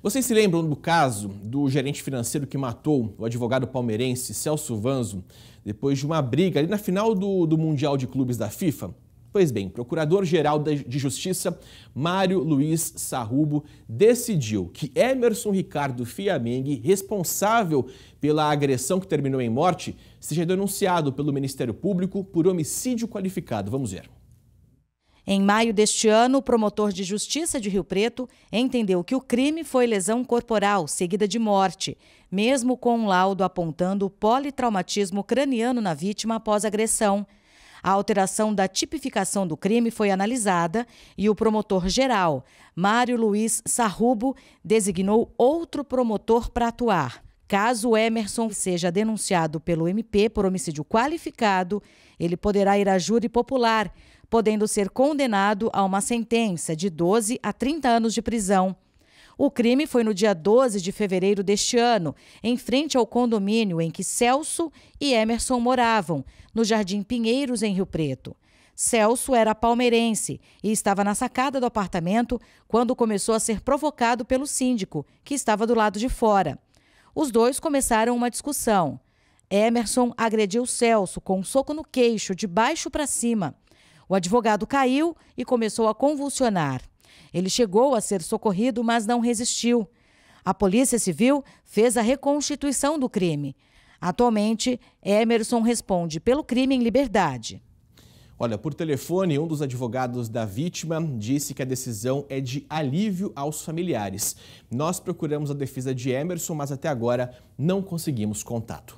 Vocês se lembram do caso do gerente financeiro que matou o advogado palmeirense Celso Vanzo depois de uma briga ali na final do, do Mundial de Clubes da FIFA? Pois bem, Procurador-Geral de Justiça Mário Luiz Sarrubo decidiu que Emerson Ricardo Fiamengue, responsável pela agressão que terminou em morte, seja denunciado pelo Ministério Público por homicídio qualificado. Vamos ver. Em maio deste ano, o promotor de justiça de Rio Preto entendeu que o crime foi lesão corporal, seguida de morte, mesmo com um laudo apontando politraumatismo craniano na vítima após agressão. A alteração da tipificação do crime foi analisada e o promotor-geral, Mário Luiz Sarrubo, designou outro promotor para atuar. Caso Emerson seja denunciado pelo MP por homicídio qualificado, ele poderá ir à júri popular, podendo ser condenado a uma sentença de 12 a 30 anos de prisão. O crime foi no dia 12 de fevereiro deste ano, em frente ao condomínio em que Celso e Emerson moravam, no Jardim Pinheiros, em Rio Preto. Celso era palmeirense e estava na sacada do apartamento quando começou a ser provocado pelo síndico, que estava do lado de fora. Os dois começaram uma discussão. Emerson agrediu Celso com um soco no queixo, de baixo para cima. O advogado caiu e começou a convulsionar. Ele chegou a ser socorrido, mas não resistiu. A Polícia Civil fez a reconstituição do crime. Atualmente, Emerson responde pelo crime em liberdade. Olha, por telefone, um dos advogados da vítima disse que a decisão é de alívio aos familiares. Nós procuramos a defesa de Emerson, mas até agora não conseguimos contato.